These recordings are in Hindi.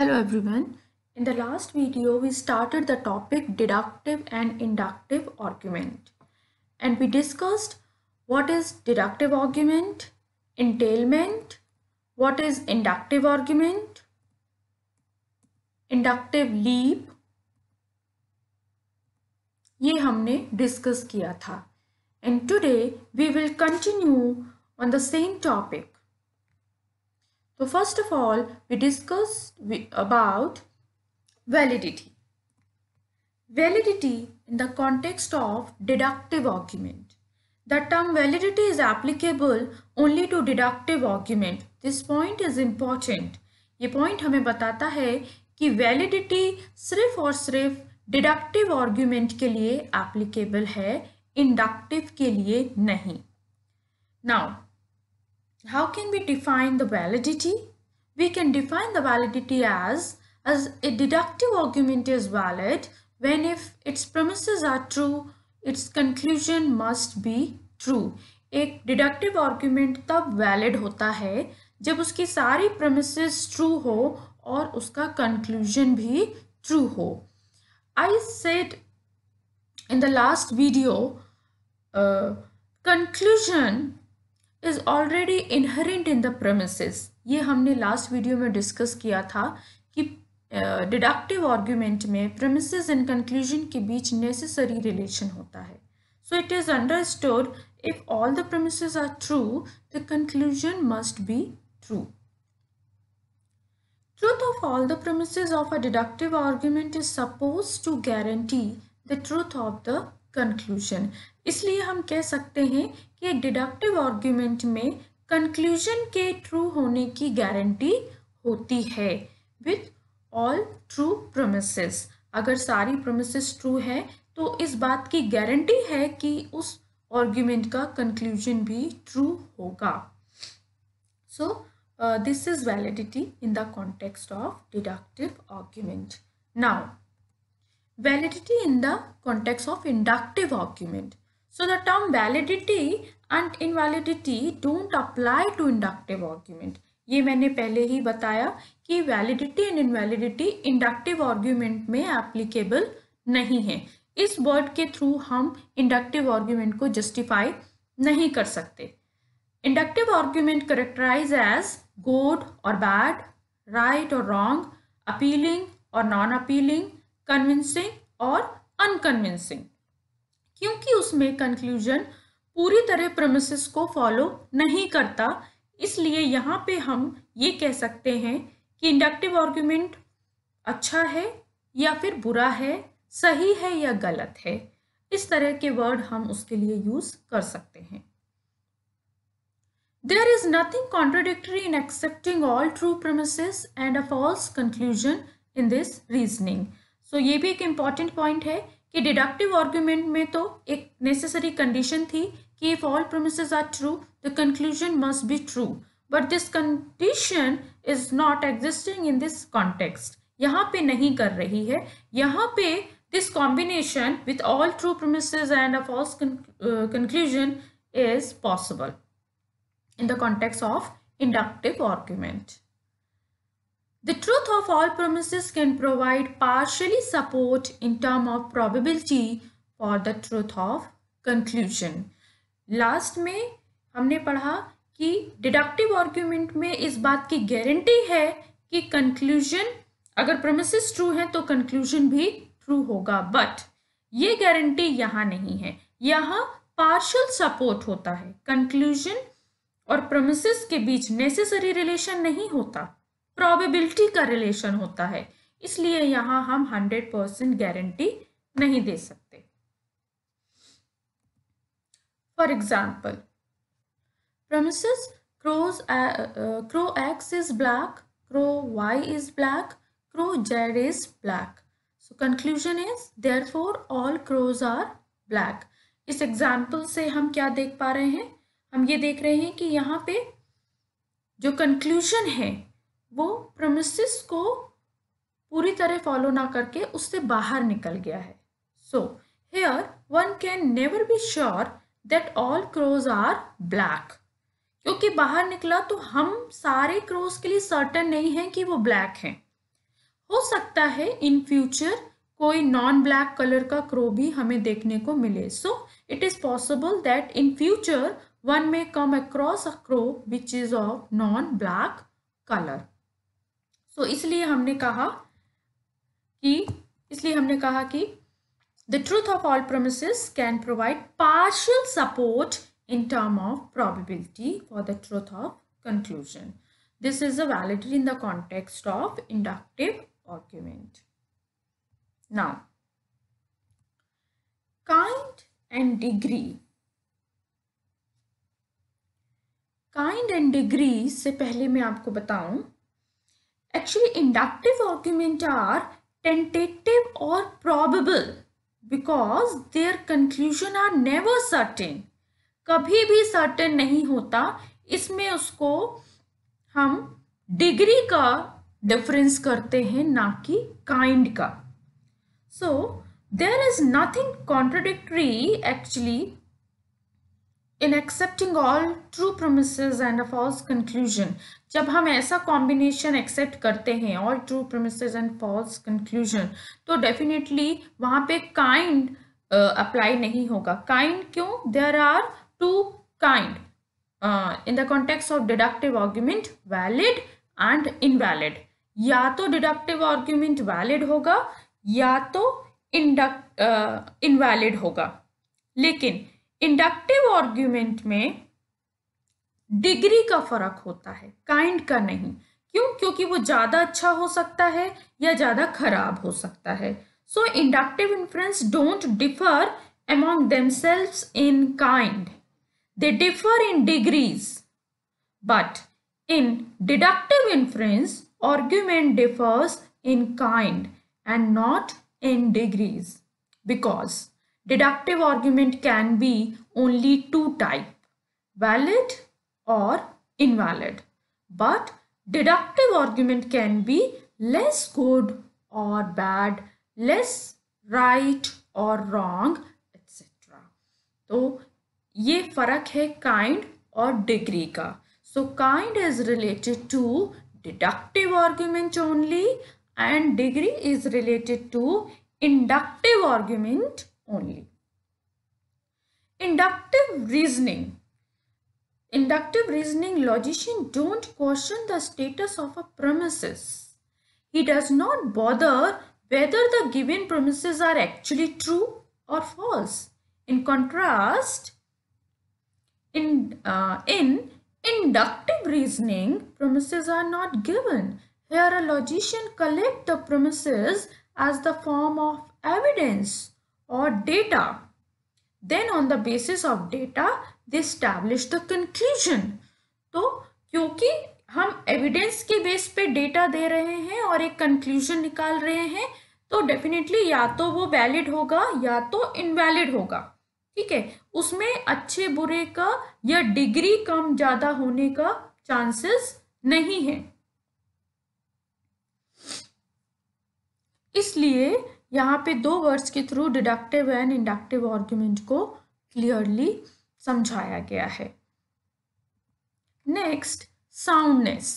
Hello everyone. In the last video, we started the topic deductive and inductive argument. And we discussed what is deductive argument, entailment, what is inductive argument, inductive leap. ये हमने discuss किया था. And today, we will continue on the same topic. तो first of all we discuss about validity validity in the context of deductive argument the term validity is applicable only to deductive argument this point is important ये पॉइंट हमें बताता है कि वैलिडिटी सिर्फ और सिर्फ डिडक्टिव आर्ग्यूमेंट के लिए एप्लीकेबल है इंडक्टिव के लिए नहीं now how can we define the validity? We can define the validity as, as a deductive argument is valid when if its premises are true, its conclusion must be true. एक डिडक्टिव आर्ग्यूमेंट तब वैलिड होता है जब उसकी सारी प्रमिसेस ट्रू हो और उसका कंक्लूजन भी ट्रू हो I said in the last video conclusion is already inherent in the premises ये हमने लास्ट वीडियो में डिस्कस किया था कि डिडक्टिव uh, आर्ग्यूमेंट में प्रमिसेस एंड कंक्लूजन के बीच नेसेसरी रिलेशन होता है so it is understood if all the premises are true the conclusion must be true truth of all the premises of a deductive argument is supposed to guarantee the truth of the conclusion इसलिए हम कह सकते हैं कि डिडक्टिव आर्ग्यूमेंट में कंक्लूजन के ट्रू होने की गारंटी होती है विथ ऑल ट्रू प्रोमिसेस अगर सारी प्रोमिसेस ट्रू है तो इस बात की गारंटी है कि उस आर्ग्यूमेंट का कंक्लूजन भी ट्रू होगा so this is validity in the context of deductive argument now validity in the context of inductive argument. So the term validity and invalidity don't apply to inductive argument. ये मैंने पहले ही बताया कि validity and invalidity inductive argument में एप्लीकेबल नहीं है इस वर्ड के थ्रू हम इंडक्टिव आर्ग्यूमेंट को जस्टिफाई नहीं कर सकते inductive argument characterize as good और बैड राइट और रॉन्ग अपीलिंग और नॉन अपीलिंग कन्विंसिंग और अनकन्विंसिंग क्योंकि उसमें कंक्लूजन पूरी तरह प्रमिसेस को फॉलो नहीं करता इसलिए यहाँ पे हम ये कह सकते हैं कि इंडक्टिव आर्ग्यूमेंट अच्छा है या फिर बुरा है सही है या गलत है इस तरह के वर्ड हम उसके लिए यूज कर सकते हैं there is nothing contradictory in accepting all true premises and a false conclusion in this reasoning so so, ये भी एक इम्पॉर्टेंट पॉइंट है कि डिडक्टिव आर्ग्यूमेंट में तो एक नेसेसरी कंडीशन थी कि if all premises are true the conclusion must be true but this condition is not existing in this context यहाँ पे नहीं कर रही है यहाँ पे this combination with all true premises and a false conclusion is possible in the context of inductive argument The truth of all promises can provide partially support in term of probability for the truth of conclusion. Last में हमने पढ़ा कि डिडक्टिव आर्ग्यूमेंट में इस बात की गारंटी है कि कंक्लूजन अगर प्रोमिस ट्रू हैं तो कंक्लूजन भी ट्रू होगा बट ये गारंटी यहाँ नहीं है यहाँ पार्शल सपोर्ट होता है कंक्लूजन और प्रोमिस के बीच नेसेसरी रिलेशन नहीं होता प्रोबेबिलिटी का रिलेशन होता है इसलिए यहाँ हम हंड्रेड परसेंट गारंटी नहीं दे सकते for example premises crows crow X is black crow Y is black crow Z is black so conclusion is therefore all crows are black इस एग्जाम्पल से हम क्या देख पा रहे हैं हम ये देख रहे हैं कि यहाँ पे जो कंक्लूजन है वो प्रमिसिस को पूरी तरह फॉलो ना करके उससे बाहर निकल गया है so here one can never be sure that all crows are black क्योंकि बाहर निकला तो हम सारे क्रोज के लिए सर्टन नहीं है कि वो ब्लैक हैं हो सकता है इन फ्यूचर कोई नॉन ब्लैक कलर का क्रो भी हमें देखने को मिले so it is possible that in future one may come across a crow which is of non black colour तो इसलिए हमने कहा कि इसलिए हमने कहा कि the truth of all premises can provide partial support in term of probability for the truth of conclusion this is a validity in the context of inductive argument now kind and degree kind and degree से पहले मैं आपको बताऊं actually inductive argument are tentative or probable because their conclusion are never certain. कभी भी certain नहीं होता इसमें उसको हम degree का difference करते हैं ना कि kind का so there is nothing contradictory actually in accepting all true premises and a false conclusion जब हम ऐसा कॉम्बिनेशन एक्सेप्ट करते हैं और true premises and false conclusion तो डेफिनेटली वहाँ पे काइंड अप्लाई uh, नहीं होगा काइंड क्यों there are two kind in the context of deductive argument valid and invalid या तो डिडक्टिव आर्ग्यूमेंट वैलिड होगा या तो इंडक्ट इनवैलिड uh, होगा लेकिन इंडक्टिव आर्ग्यूमेंट में डिग्री का फर्क होता है काइंड का नहीं क्यों क्योंकि वो ज्यादा अच्छा हो सकता है या ज्यादा खराब हो सकता है so inductive inference don't differ among themselves in kind they differ in degrees but in deductive inference argument differs in kind and not in degrees because deductive argument can be only two type valid or invalid. But deductive argument can be less good or bad, less right or wrong, etc. so ye farak hai kind or degree ka So kind is related to deductive argument only and degree is related to inductive argument only. Inductive reasoning Inductive reasoning logician don't question the status of a premises. He does not bother whether the given premises are actually true or false. In contrast, in, uh, in inductive reasoning, premises are not given. Here a logician collect the premises as the form of evidence or data then on the basis of data they establish the conclusion तो क्योंकि हम एविडेंस के बेस पे डेटा दे रहे हैं और एक कंक्लूजन निकाल रहे हैं तो डेफिनेटली या तो वो वैलिड होगा या तो इनवैलिड होगा ठीक है उसमें अच्छे बुरे का या डिग्री कम ज्यादा होने का चांसेस नहीं है इसलिए यहाँ पे दो वर्ड्स के through deductive and inductive argument को क्लियरली समझाया गया है नेक्स्ट साउंडनेस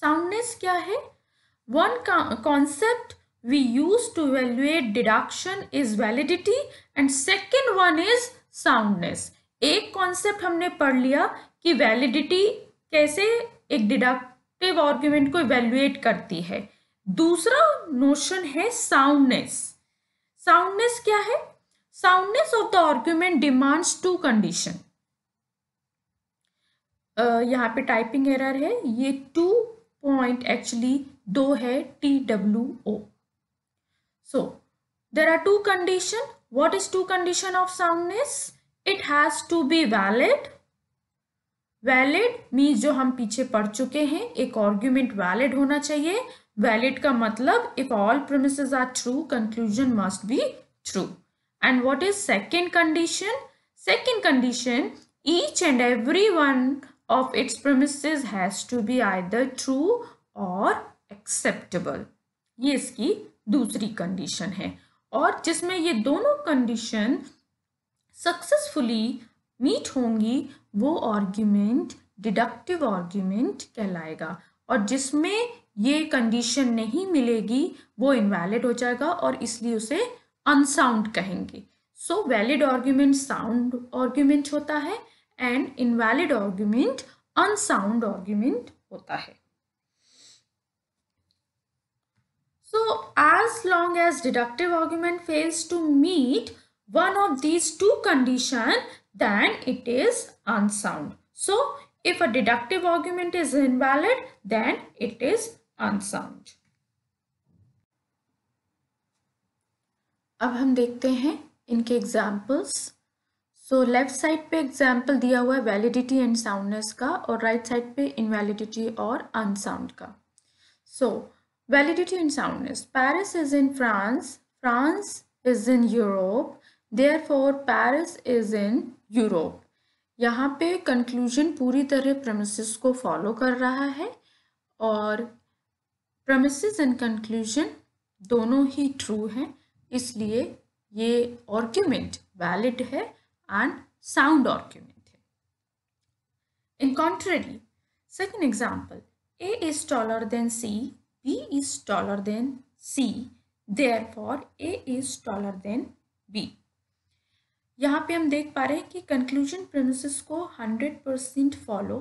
साउंडनेस क्या है one concept we use to evaluate deduction is validity and second one is soundness एक कॉन्सेप्ट हमने पढ़ लिया कि वैलिडिटी कैसे एक डिडक्टिव आर्ग्यूमेंट को इवेल्युएट करती है दूसरा नोशन है साउंडनेस साउंडनेस क्या है soundness of the argument demands two condition यहाँ पे टाइपिंग एरर है ये टू पॉइंट एक्चुअली दो है T W O so there are two condition what is two condition of soundness it has to be valid valid means जो हम पीछे पढ़ चुके हैं एक आर्ग्यूमेंट वैलिड होना चाहिए वैलिड का मतलब if all premises are true conclusion must be true and what is second condition second condition each and every one of its premises has to be either true और एक्सेप्टेबल ये इसकी दूसरी कंडीशन है और जिसमें ये दोनों कंडीशन सक्सेसफुली मीट होंगी वो आर्ग्यूमेंट डिडक्टिव आर्ग्यूमेंट कहलाएगा और जिसमें ये कंडीशन नहीं मिलेगी वो इनवैलिड हो जाएगा और इसलिए उसे अनसाउंड कहेंगे so valid argument sound argument होता है and invalid argument unsound argument होता है so as long as deductive argument fails to meet one of these two condition then it is unsound so if a deductive argument is invalid then it is unsound. अब हम देखते हैं इनके एग्जाम्पल्स सो लेफ्ट साइड पे एग्जाम्पल दिया हुआ है वैलिडिटी एंड साउंडनेस का और राइट right साइड पे इनवैलिडिटी और अनसाउंड का so validity and soundness Paris is in France France is in Europe therefore Paris is in Europe यहाँ पे कंक्लूजन पूरी तरह प्रमिस को फॉलो कर रहा है और प्रमिसेस एंड कंक्लूजन दोनों ही ट्रू हैं इसलिए ये आर्ग्यूमेंट वैलिड है एंड साउंड आर्ग्यूमेंट है in contrary second example A is taller than C B is taller than C C, for A is taller than B यहाँ पे हम देख पा रहे हैं कि कंक्लूजन प्रिमिसेस को 100% फॉलो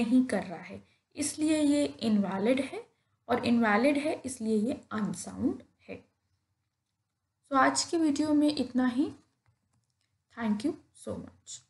नहीं कर रहा है इसलिए ये इनवैलिड है और इनवैलिड है इसलिए ये अनसाउंड है सो so, आज की वीडियो में इतना ही थैंक यू सो मच